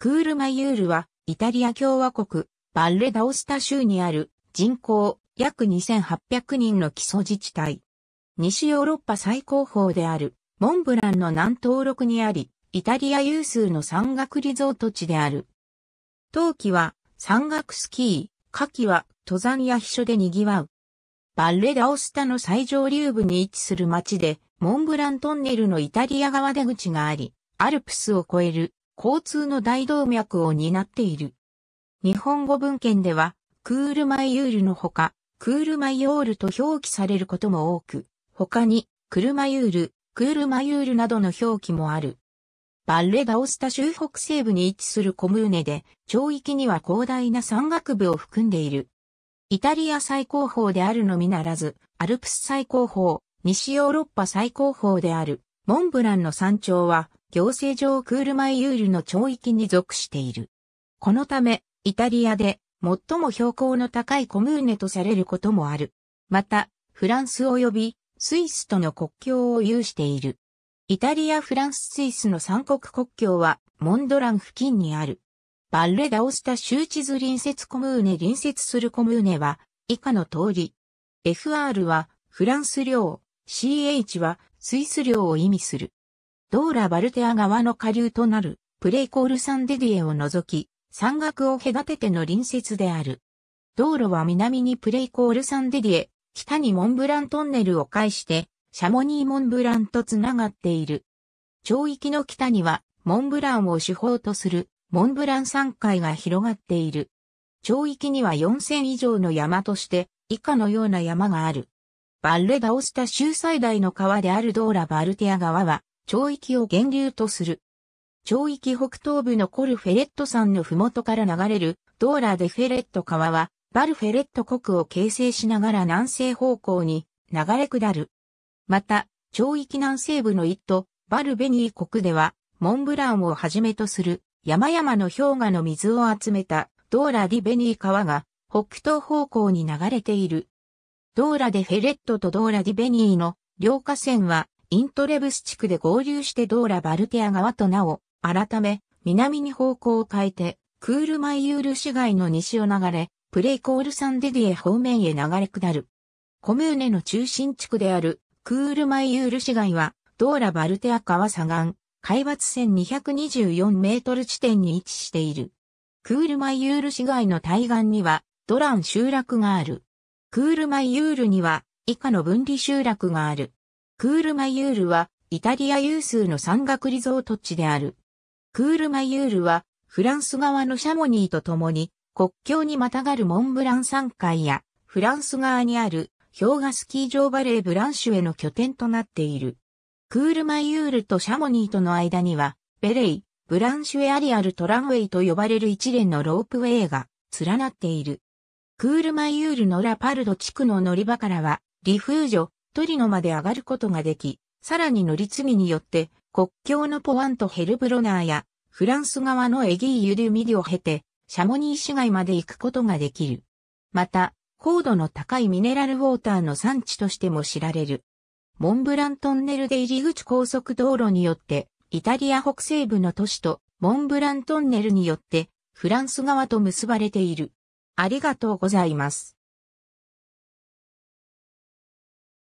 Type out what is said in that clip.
クールマユールは、イタリア共和国、バッレダオスタ州にある人口約2800人の基礎自治体。西ヨーロッパ最高峰であるモンブランの南東麓にあり、イタリア有数の山岳リゾート地である。冬季は山岳スキー、夏季は登山や秘書で賑わう。バッレダオスタの最上流部に位置する町で、モンブラントンネルのイタリア側出口があり、アルプスを越える交通の大動脈を担っている。日本語文献では、クールマイユールのほか、クールマイオールと表記されることも多く、他に、クルマユール、クールマユールなどの表記もある。バッレダオスタ州北西部に位置するコムーネで、町域には広大な山岳部を含んでいる。イタリア最高峰であるのみならず、アルプス最高峰、西ヨーロッパ最高峰である。モンブランの山頂は行政上クールマイユールの町域に属している。このため、イタリアで最も標高の高いコムーネとされることもある。また、フランス及びスイスとの国境を有している。イタリア、フランス、スイスの三国国境はモンドラン付近にある。バッレダオスタ州地図隣接コムーネ隣接するコムーネは以下の通り。FR はフランス領、CH はスイス領を意味する。ドーラ・バルテア川の下流となるプレイコール・サンデディエを除き、山岳を隔てての隣接である。道路は南にプレイコール・サンデディエ、北にモンブラントンネルを介して、シャモニー・モンブランとつながっている。町域の北には、モンブランを主砲とする、モンブラン山海が広がっている。町域には4000以上の山として、以下のような山がある。バッレダオスタ州最大の川であるドーラ・バルティア川は、町域を源流とする。町域北東部のコルフェレット山の麓から流れるドーラ・デフェレット川は、バルフェレット国を形成しながら南西方向に流れ下る。また、町域南西部の一都、バルベニー国では、モンブランをはじめとする山々の氷河の水を集めたドーラ・ディベニー川が北東方向に流れているドーラでフェレットとドーラディベニーの両河川はイントレブス地区で合流してドーラバルテア川と名を改め南に方向を変えてクールマイユール市街の西を流れプレイコールサンデディエ方面へ流れ下る。コムーネの中心地区であるクールマイユール市街はドーラバルテア川左岸海抜線224メートル地点に位置している。クールマイユール市街の対岸にはドラン集落がある。クールマイユールには以下の分離集落がある。クールマイユールはイタリア有数の山岳リゾート地である。クールマイユールはフランス側のシャモニーと共に国境にまたがるモンブラン山海やフランス側にある氷河スキー場バレーブランシュへの拠点となっている。クールマイユールとシャモニーとの間にはベレイ、ブランシュエアリアルトランウェイと呼ばれる一連のロープウェイが連なっている。クールマイユールのラパルド地区の乗り場からは、リフージョ、トリノまで上がることができ、さらに乗り継ぎによって、国境のポワンとヘルブロナーや、フランス側のエギーユデュミリを経て、シャモニー市街まで行くことができる。また、高度の高いミネラルウォーターの産地としても知られる。モンブラントンネルで入り口高速道路によって、イタリア北西部の都市とモンブラントンネルによって、フランス側と結ばれている。ありがとうございます。